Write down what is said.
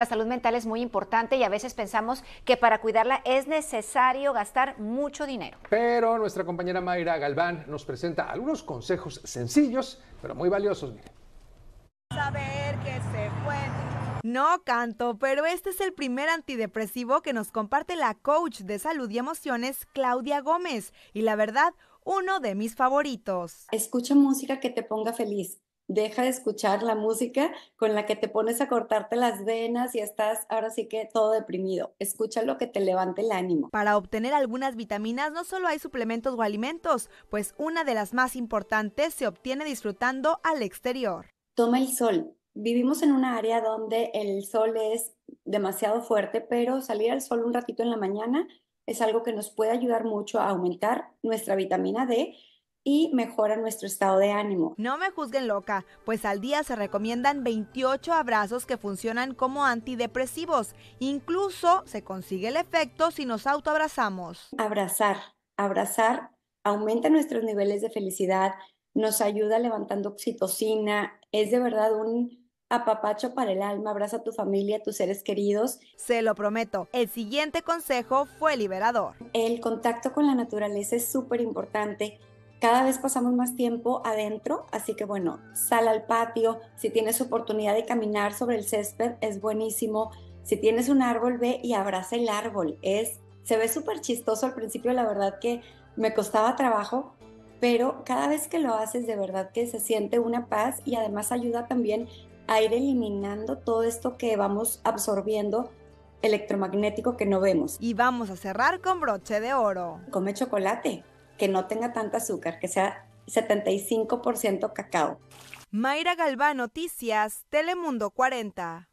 La salud mental es muy importante y a veces pensamos que para cuidarla es necesario gastar mucho dinero. Pero nuestra compañera Mayra Galván nos presenta algunos consejos sencillos, pero muy valiosos. Saber que se puede. No canto, pero este es el primer antidepresivo que nos comparte la coach de salud y emociones, Claudia Gómez, y la verdad, uno de mis favoritos. Escucha música que te ponga feliz deja de escuchar la música con la que te pones a cortarte las venas y estás ahora sí que todo deprimido. Escucha lo que te levante el ánimo. Para obtener algunas vitaminas no solo hay suplementos o alimentos, pues una de las más importantes se obtiene disfrutando al exterior. Toma el sol. Vivimos en un área donde el sol es demasiado fuerte, pero salir al sol un ratito en la mañana es algo que nos puede ayudar mucho a aumentar nuestra vitamina D y mejora nuestro estado de ánimo. No me juzguen loca, pues al día se recomiendan 28 abrazos que funcionan como antidepresivos. Incluso se consigue el efecto si nos autoabrazamos. Abrazar, abrazar aumenta nuestros niveles de felicidad, nos ayuda levantando oxitocina, es de verdad un apapacho para el alma, abraza a tu familia, a tus seres queridos. Se lo prometo, el siguiente consejo fue liberador. El contacto con la naturaleza es súper importante. Cada vez pasamos más tiempo adentro, así que bueno, sal al patio, si tienes oportunidad de caminar sobre el césped es buenísimo, si tienes un árbol ve y abraza el árbol, es se ve súper chistoso al principio, la verdad que me costaba trabajo, pero cada vez que lo haces de verdad que se siente una paz y además ayuda también a ir eliminando todo esto que vamos absorbiendo electromagnético que no vemos. Y vamos a cerrar con broche de oro. Come chocolate que no tenga tanta azúcar, que sea 75% cacao. Mayra Galván, Noticias, Telemundo 40.